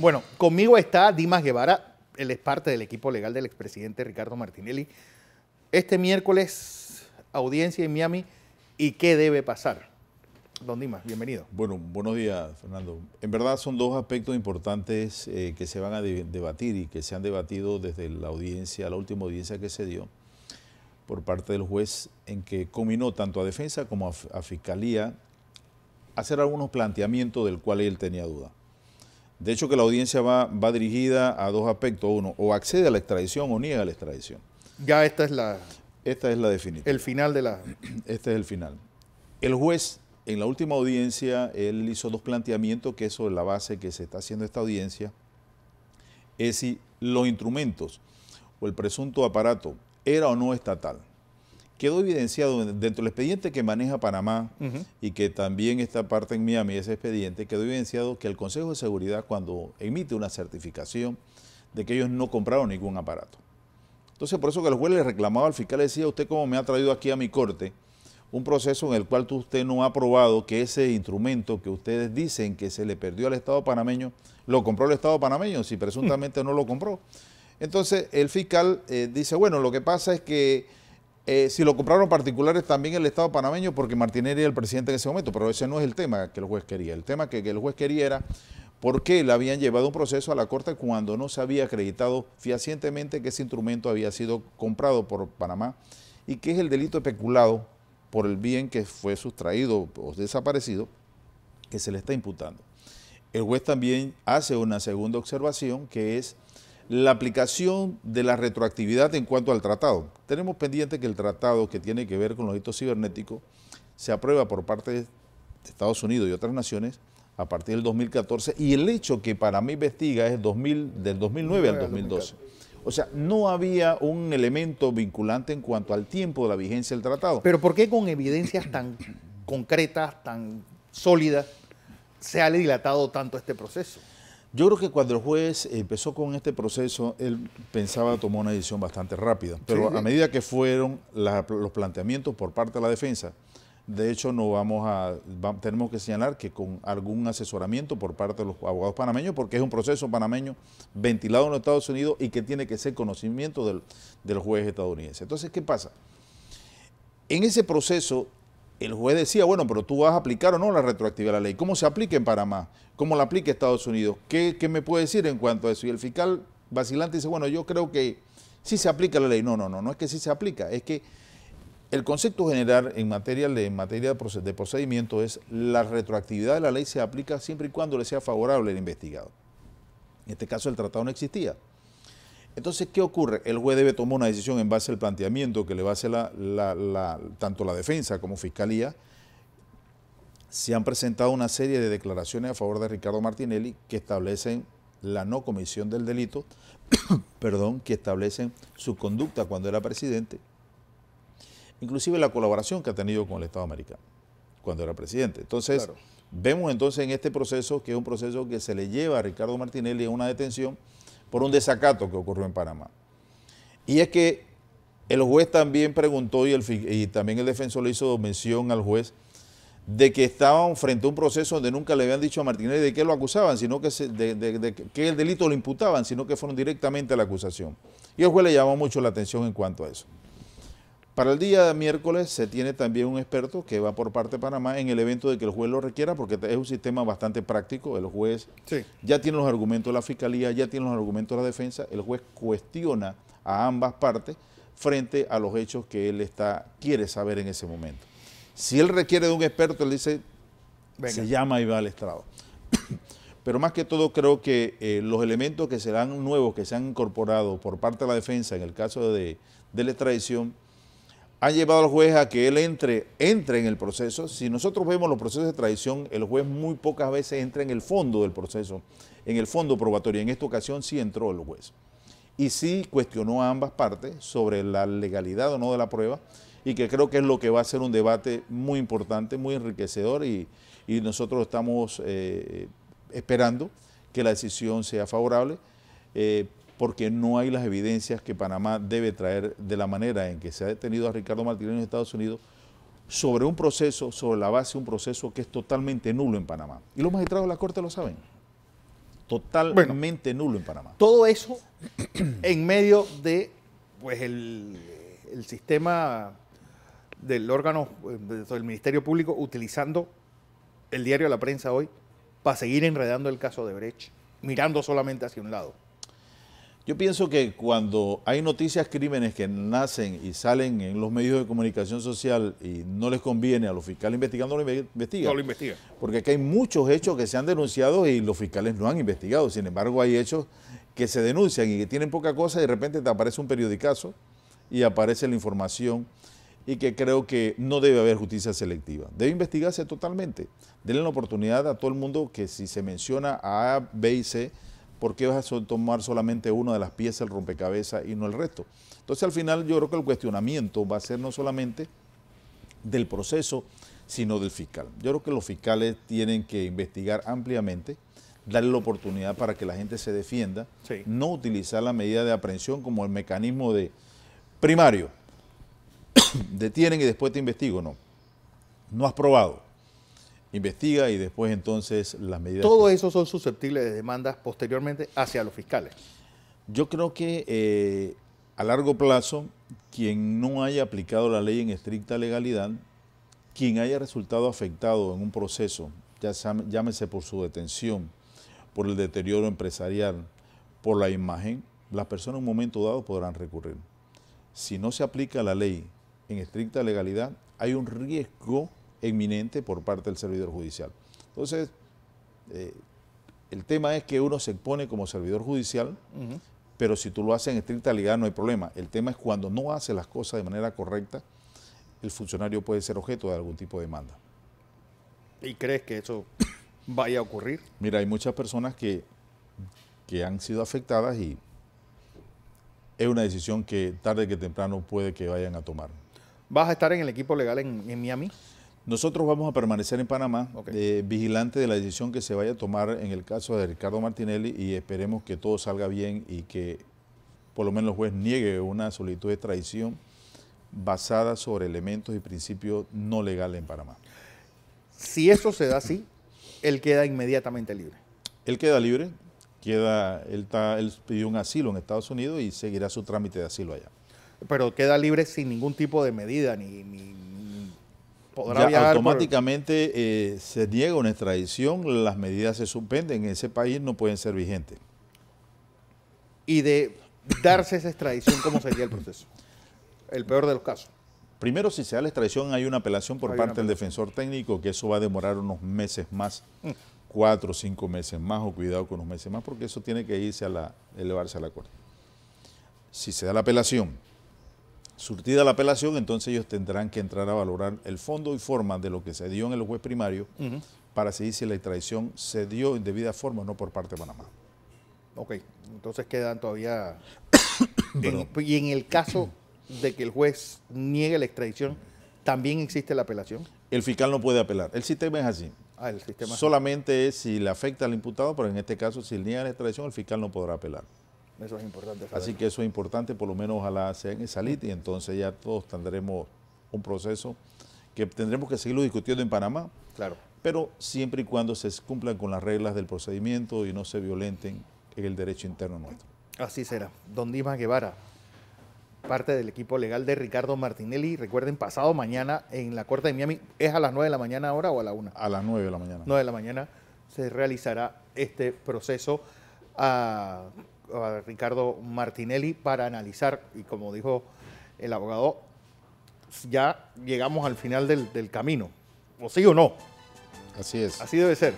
Bueno, conmigo está Dimas Guevara, él es parte del equipo legal del expresidente Ricardo Martinelli. Este miércoles, audiencia en Miami, ¿y qué debe pasar? Don Dimas, bienvenido. Bueno, buenos días, Fernando. En verdad son dos aspectos importantes eh, que se van a debatir y que se han debatido desde la audiencia, la última audiencia que se dio por parte del juez, en que combinó tanto a defensa como a fiscalía hacer algunos planteamientos del cual él tenía duda. De hecho que la audiencia va, dirigida a dos aspectos. Uno, o accede a la extradición o niega la extradición. Ya esta es la... Esta es la definitiva. El final de la... Este es el final. El juez, en la última audiencia, él hizo dos planteamientos que es sobre la base que se está haciendo esta audiencia. Es si los instrumentos o el presunto aparato era o no estatal quedó evidenciado dentro del expediente que maneja Panamá y que también está parte en Miami, ese expediente, quedó evidenciado que el Consejo de Seguridad cuando emite una certificación de que ellos no compraron ningún aparato. Entonces, por eso que el juez le reclamaba al fiscal, le decía, usted cómo me ha traído aquí a mi corte un proceso en el cual usted no ha probado que ese instrumento que ustedes dicen que se le perdió al Estado panameño, lo compró el Estado panameño, si presuntamente no lo compró. Entonces el fiscal eh, dice, bueno, lo que pasa es que eh, si lo compraron particulares también el Estado panameño, porque Martínez era el presidente en ese momento, pero ese no es el tema que el juez quería. El tema que, que el juez quería era por qué le habían llevado un proceso a la Corte cuando no se había acreditado fehacientemente que ese instrumento había sido comprado por Panamá y que es el delito especulado por el bien que fue sustraído o desaparecido que se le está imputando. El juez también hace una segunda observación que es la aplicación de la retroactividad en cuanto al tratado. Tenemos pendiente que el tratado que tiene que ver con los hitos cibernéticos se aprueba por parte de Estados Unidos y otras naciones a partir del 2014 y el hecho que para mí investiga es 2000, del 2009 al 2012. O sea, no había un elemento vinculante en cuanto al tiempo de la vigencia del tratado. Pero ¿por qué con evidencias tan concretas, tan sólidas, se ha dilatado tanto este proceso? Yo creo que cuando el juez empezó con este proceso, él pensaba tomar una decisión bastante rápida, pero a medida que fueron los planteamientos por parte de la defensa, de hecho no vamos a tenemos que señalar que con algún asesoramiento por parte de los abogados panameños, porque es un proceso panameño ventilado en los Estados Unidos y que tiene que ser conocimiento del, del juez estadounidense. Entonces, ¿qué pasa? En ese proceso el juez decía, bueno, pero tú vas a aplicar o no la retroactividad de la ley. ¿Cómo se aplica en Panamá? ¿Cómo la aplica Estados Unidos? ¿Qué, me puede decir en cuanto a eso? Y el fiscal vacilante dice, bueno, yo creo que sí se aplica la ley. No, no, no, no es que sí se aplica, es que el concepto general en materia, materia de procedimiento es la retroactividad de la ley se aplica siempre y cuando le sea favorable al investigado. En este caso el tratado no existía. Entonces, ¿qué ocurre? El juez debe tomar una decisión en base al planteamiento que le va a hacer tanto la defensa como fiscalía. Se han presentado una serie de declaraciones a favor de Ricardo Martinelli que establecen la no comisión del delito, perdón, que establecen su conducta cuando era presidente, inclusive la colaboración que ha tenido con el Estado americano cuando era presidente. Entonces, vemos entonces en este proceso que es un proceso que se le lleva a Ricardo Martinelli a una detención por un desacato que ocurrió en Panamá. Y es que el juez también preguntó y, también el defensor le hizo mención al juez de que estaban frente a un proceso donde nunca le habían dicho a Martínez de qué lo acusaban, sino que, de, que el delito lo imputaban, sino que fueron directamente a la acusación. Y el juez le llamó mucho la atención en cuanto a eso. Para el día de miércoles se tiene también un experto que va por parte de Panamá en el evento de que el juez lo requiera, porque es un sistema bastante práctico. El juez ya tiene los argumentos de la fiscalía, ya tiene los argumentos de la defensa. El juez cuestiona a ambas partes frente a los hechos que él está, quiere saber en ese momento. Si él requiere de un experto, él dice, se llama y va al estrado. Pero más que todo creo que eh, los elementos que serán nuevos, que se han incorporado por parte de la defensa en el caso de, de la extradición, han llevado al juez a que él entre, entre en el proceso. Si nosotros vemos los procesos de traición, el juez muy pocas veces entra en el fondo del proceso, en el fondo probatorio. En esta ocasión sí entró el juez. Y sí cuestionó a ambas partes sobre la legalidad o no de la prueba y que creo que es lo que va a ser un debate muy importante, muy enriquecedor y, nosotros estamos eh, esperando que la decisión sea favorable. Eh, porque no hay las evidencias que Panamá debe traer de la manera en que se ha detenido a Ricardo Martínez en Estados Unidos sobre un proceso, sobre la base de un proceso que es totalmente nulo en Panamá. Y los magistrados de la Corte lo saben. Totalmente nulo en Panamá. Todo eso en medio de pues el, sistema del órgano eh, del Ministerio Público utilizando el diario La Prensa hoy para seguir enredando el caso de Brecht, mirando solamente hacia un lado. Yo pienso que cuando hay noticias, crímenes que nacen y salen en los medios de comunicación social y no les conviene a los fiscales investigando, no lo investigan. No lo investigan. Porque aquí hay muchos hechos que se han denunciado y los fiscales no han investigado. Sin embargo, hay hechos que se denuncian y que tienen poca cosa y de repente te aparece un periodicazo y aparece la información y que creo que no debe haber justicia selectiva. Debe investigarse totalmente. Denle la oportunidad a todo el mundo que si se menciona a A, B y C, ¿por qué vas a tomar solamente una de las piezas el rompecabezas y no el resto? Entonces al final yo creo que el cuestionamiento va a ser no solamente del proceso, sino del fiscal. Yo creo que los fiscales tienen que investigar ampliamente, darle la oportunidad para que la gente se defienda, no utilizar la medida de aprehensión como el mecanismo de primario, detienen y después te investigo, no. No has probado investiga y después entonces las medidas... Todo eso son susceptibles de demandas posteriormente hacia los fiscales. Yo creo que eh, a largo plazo, quien no haya aplicado la ley en estricta legalidad, quien haya resultado afectado en un proceso, ya llámese por su detención, por el deterioro empresarial, por la imagen, las personas en un momento dado podrán recurrir. Si no se aplica la ley en estricta legalidad, hay un riesgo inminente por parte del servidor judicial. Entonces, eh, el tema es que uno se expone como servidor judicial, pero si tú lo haces en estricta legalidad no hay problema. El tema es cuando no hace las cosas de manera correcta, el funcionario puede ser objeto de algún tipo de demanda. ¿Y crees que eso vaya a ocurrir? Mira, hay muchas personas que, que han sido afectadas y es una decisión que tarde que temprano puede que vayan a tomar. ¿Vas a estar en el equipo legal en, en Miami? Nosotros vamos a permanecer en Panamá, vigilantes eh, vigilante de la decisión que se vaya a tomar en el caso de Ricardo Martinelli y esperemos que todo salga bien y que por lo menos el juez niegue una solicitud de traición basada sobre elementos y principios no legales en Panamá. Si eso se da así, él queda inmediatamente libre. Él queda libre, queda, él, él pidió un asilo en Estados Unidos y seguirá su trámite de asilo allá. Pero queda libre sin ningún tipo de medida ni, ni ya automáticamente eh, se niega una extradición, las medidas se suspenden, en ese país no pueden ser vigentes. Y de darse esa extradición, ¿cómo sería el proceso? El peor de los casos. Primero, si se da la extradición, hay una apelación por parte del defensor técnico, que eso va a demorar unos meses más, cuatro o cinco meses más, o cuidado con unos meses más, porque eso tiene que irse a la, elevarse a la corte. Si se da la apelación, Surtida la apelación, entonces ellos tendrán que entrar a valorar el fondo y forma de lo que se dio en el juez primario para decidir si la extradición se dio en debida forma o no por parte de Panamá. Ok, entonces quedan todavía... y en el caso de que el juez niegue la extradición, ¿también existe la apelación? El fiscal no puede apelar. El sistema es así. Ah, el sistema Solamente es si le afecta al imputado, pero en este caso, si niega la extradición, el fiscal no podrá apelar. Eso es importante. Así que eso es importante, por lo menos ojalá sea en salir y entonces ya todos tendremos un proceso que tendremos que seguirlo discutiendo en Panamá. Claro. Pero siempre y cuando se cumplan con las reglas del procedimiento y no se violenten el derecho interno nuestro. Así será. Don Dimas Guevara, parte del equipo legal de Ricardo Martinelli. Recuerden, pasado mañana en la Corte de Miami, ¿es a las 9 de la mañana ahora o a la 1? A las 9 de la mañana. 9 de la mañana se realizará este proceso. a ah, Ricardo Martinelli para analizar, y como dijo el abogado, ya llegamos al final del, del camino, o sí o no. Así es. Así debe ser.